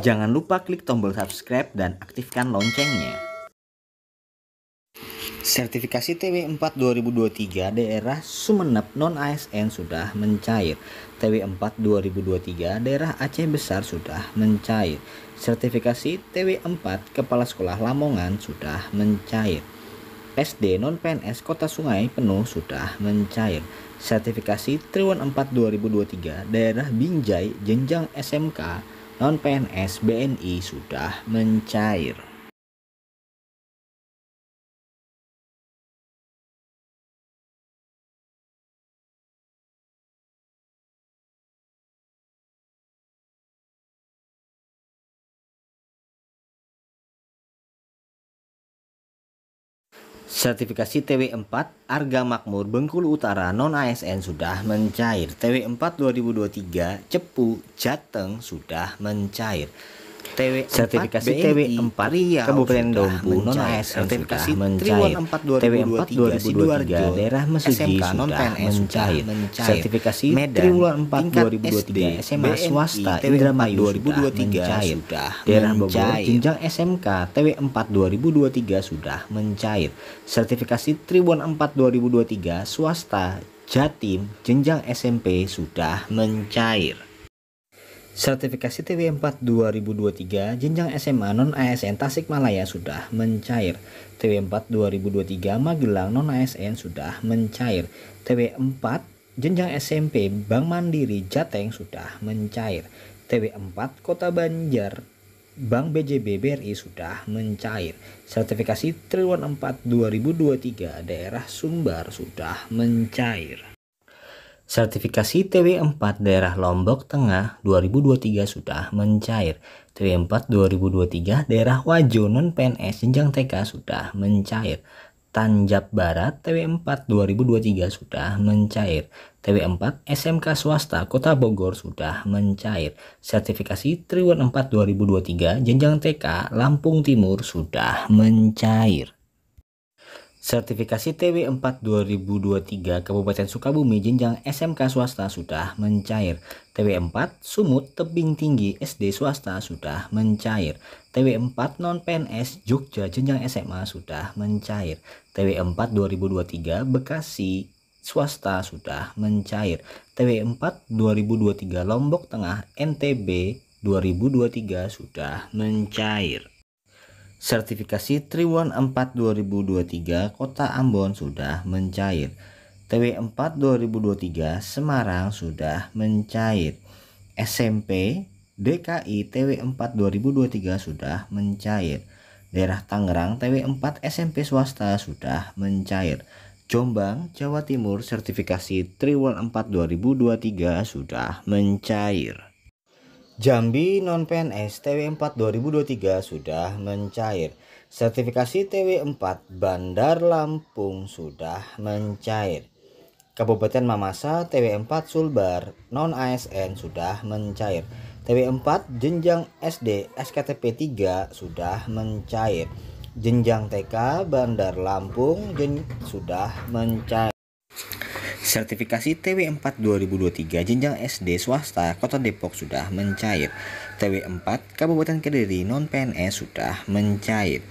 Jangan lupa klik tombol subscribe dan aktifkan loncengnya. Sertifikasi TW4 2023 daerah Sumeneb non ASN sudah mencair. TW4 2023 daerah Aceh Besar sudah mencair. Sertifikasi TW4 Kepala Sekolah Lamongan sudah mencair. SD non PNS Kota Sungai penuh sudah mencair. Sertifikasi Triwun 4 2023 daerah Binjai jenjang SMK non PNS BNI sudah mencair. Sertifikasi TW4 Arga Makmur Bengkulu Utara non ASN sudah mencair. TW4 2023 Cepu Jateng sudah mencair. TW sertifikasi TW 4 Riau Kabupaten Dompu non ASN sudah TW 4 2023 daerah Mesuji sudah mencair sertifikasi Triwulan 4 2023 SMA swasta Indramayu sudah mencair daerah Bogor jenjang SMK TW 4 2023 sudah mencair sertifikasi Triwulan 4 2023 swasta Jatim jenjang SMP sudah mencair. Sertifikasi TW4 2023 jenjang SMA non ASN Tasikmalaya sudah mencair. TW4 2023 Magelang non ASN sudah mencair. TW4 jenjang SMP Bank Mandiri Jateng sudah mencair. TW4 Kota Banjar Bank BJB BRI sudah mencair. Sertifikasi Triwulan 4 2023 daerah Sumbar sudah mencair. Sertifikasi TW4 daerah Lombok Tengah 2023 sudah mencair. TW4 2023 daerah Wajo non PNS jenjang TK sudah mencair. Tanjab Barat TW4 2023 sudah mencair. TW4 SMK swasta Kota Bogor sudah mencair. Sertifikasi Triwun 4 2023 jenjang TK Lampung Timur sudah mencair. Sertifikasi TW 4 2023 Kabupaten Sukabumi jenjang SMK swasta sudah mencair. TW 4 Sumut Tebing Tinggi SD swasta sudah mencair. TW 4 non PNS Jogja jenjang SMA sudah mencair. TW 4 2023 Bekasi swasta sudah mencair. TW 4 2023 Lombok Tengah NTB 2023 sudah mencair. Sertifikasi Triwulan 4 2023 Kota Ambon sudah mencair. TW4 2023 Semarang sudah mencair. SMP DKI TW4 2023 sudah mencair. Daerah Tangerang TW4 SMP swasta sudah mencair. Jombang, Jawa Timur sertifikasi Triwulan 4 2023 sudah mencair. Jambi Non PNS TW4 2023 sudah mencair. Sertifikasi TW4 Bandar Lampung sudah mencair. Kabupaten Mamasa TW4 Sulbar non ASN sudah mencair. TW4 jenjang SD SKTP 3 sudah mencair. Jenjang TK Bandar Lampung jen sudah mencair. Sertifikasi TW4 2023 jenjang SD swasta Kota Depok sudah mencair. TW4 Kabupaten Kediri non PNS sudah mencair.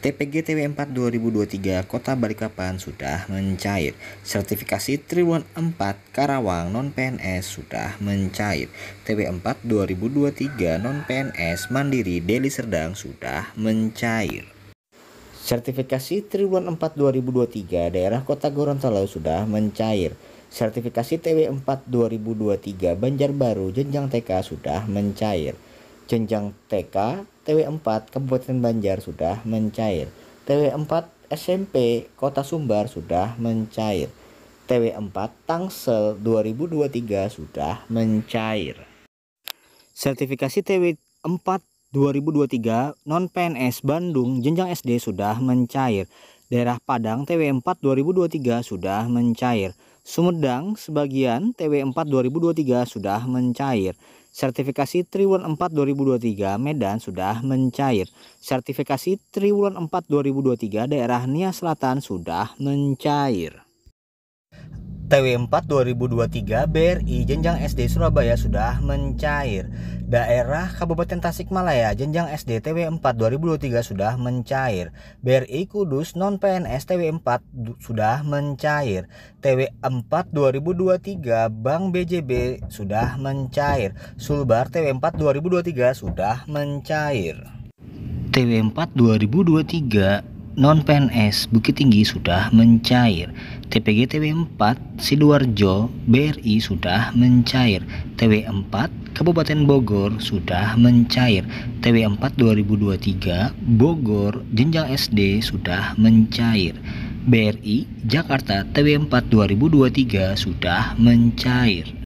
TPG TW4 2023 Kota Balikpapan sudah mencair. Sertifikasi Triwulan 4 Karawang non PNS sudah mencair. TW4 2023 non PNS Mandiri Deli Serdang sudah mencair. Sertifikasi Triwulan 4 2023 daerah Kota Gorontalo sudah mencair. Sertifikasi TW4 2023 Banjarbaru jenjang TK sudah mencair. Jenjang TK TW4 Kabupaten Banjar sudah mencair. TW4 SMP Kota Sumbar sudah mencair. TW4 Tangsel 2023 sudah mencair. Sertifikasi TW4 2023 non PNS Bandung jenjang SD sudah mencair. Daerah Padang TW 4 2023 sudah mencair. Sumedang sebagian TW 4 2023 sudah mencair. Sertifikasi Triwulan 4 2023 Medan sudah mencair. Sertifikasi Triwulan 4 2023 daerah Nia Selatan sudah mencair. TW4 2023 BRI Jenjang SD Surabaya sudah mencair. Daerah Kabupaten Tasikmalaya Jenjang SD TW4 2023 sudah mencair. BRI Kudus non PNS TW4 sudah mencair. TW4 2023 Bank BJB sudah mencair. Sulbar TW4 2023 sudah mencair. TW4 2023 non-PNS Bukit Tinggi sudah mencair, TPG TW4 Sidoarjo BRI sudah mencair, TW4 Kabupaten Bogor sudah mencair, TW4 2023 Bogor jenjang SD sudah mencair. BRI Jakarta TW4 2023 sudah mencair.